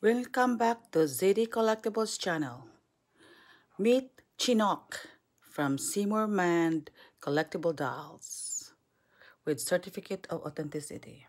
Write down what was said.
Welcome back to ZD Collectibles channel. Meet Chinook from Seymour Mand Collectible Dolls with Certificate of Authenticity.